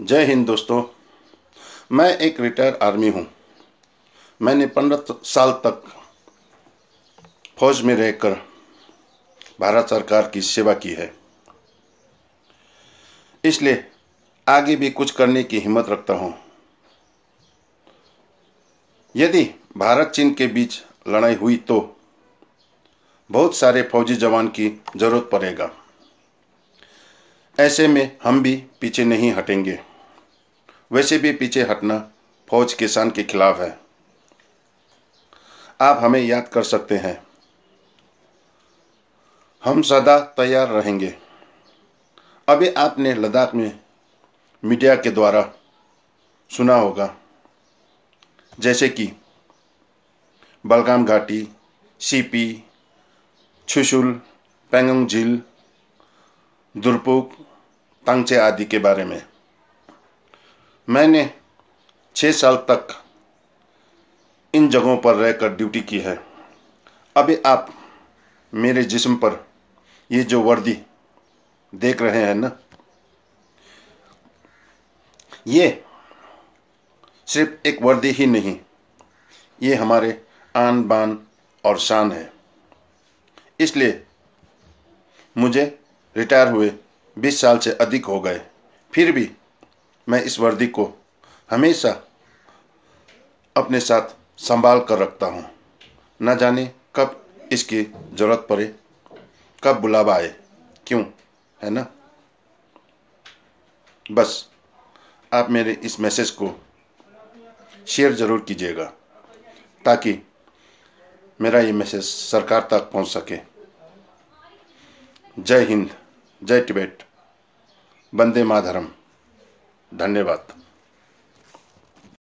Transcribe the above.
जय हिंद दोस्तों मैं एक रिटायर्ड आर्मी हूं मैंने पंद्रह साल तक फौज में रहकर भारत सरकार की सेवा की है इसलिए आगे भी कुछ करने की हिम्मत रखता हूं यदि भारत चीन के बीच लड़ाई हुई तो बहुत सारे फौजी जवान की जरूरत पड़ेगा ऐसे में हम भी पीछे नहीं हटेंगे वैसे भी पीछे हटना फौज किसान के खिलाफ है आप हमें याद कर सकते हैं हम सदा तैयार रहेंगे अभी आपने लद्दाख में मीडिया के द्वारा सुना होगा जैसे कि बलगाम घाटी सीपी छुशुल पेंगोंग झील दुर्पुक तांगचे आदि के बारे में मैंने छः साल तक इन जगहों पर रहकर ड्यूटी की है अभी आप मेरे जिस्म पर ये जो वर्दी देख रहे हैं ना ये सिर्फ एक वर्दी ही नहीं ये हमारे आन बान और शान है इसलिए मुझे रिटायर हुए बीस साल से अधिक हो गए फिर भी मैं इस वर्दी को हमेशा अपने साथ संभाल कर रखता हूँ न जाने कब इसकी ज़रूरत पड़े कब बुलावा आए क्यों है ना बस आप मेरे इस मैसेज को शेयर ज़रूर कीजिएगा ताकि मेरा ये मैसेज सरकार तक पहुंच सके जय हिंद जय टिबेट वंदे माधरम धन्यवाद